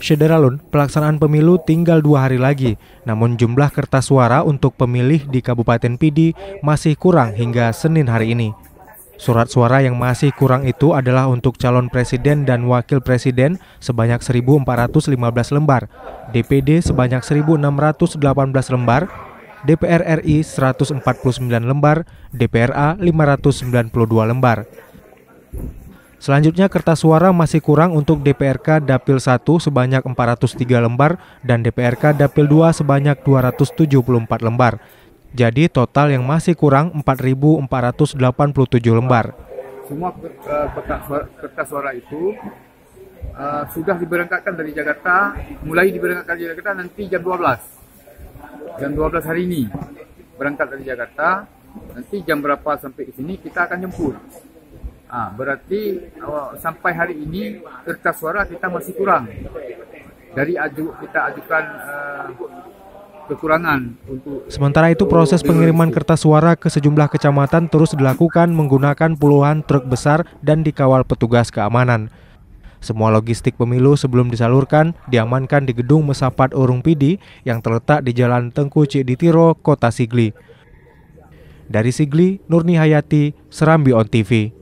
Syederalun, pelaksanaan pemilu tinggal dua hari lagi, namun jumlah kertas suara untuk pemilih di Kabupaten Pidi masih kurang hingga Senin hari ini. Surat suara yang masih kurang itu adalah untuk calon presiden dan wakil presiden sebanyak 1.415 lembar, DPD sebanyak 1.618 lembar, DPR RI 149 lembar, DPRA 592 lembar. Selanjutnya kertas suara masih kurang untuk DPRK Dapil 1 sebanyak 403 lembar dan DPRK Dapil 2 sebanyak 274 lembar. Jadi total yang masih kurang 4.487 lembar. Semua eh, kertas suara, itu uh, sudah diberangkatkan dari Jakarta, mulai diberangkatkan dari Jakarta nanti jam 12. Jam 12 hari ini berangkat dari Jakarta, nanti jam berapa sampai ke sini kita akan jemput. Ha, ah, berarti oh, sampai hari ini kertas suara kita masih kurang. Dari aju kita ajukan uh, kekurangan untuk Sementara itu proses pengiriman kertas suara ke sejumlah kecamatan terus dilakukan menggunakan puluhan truk besar dan dikawal petugas keamanan. Semua logistik pemilu sebelum disalurkan diamankan di gedung Mesapat Urung Pidi yang terletak di Jalan Tengku Ciditiro, Kota Sigli. Dari Sigli, Nurni Hayati, Serambi On TV.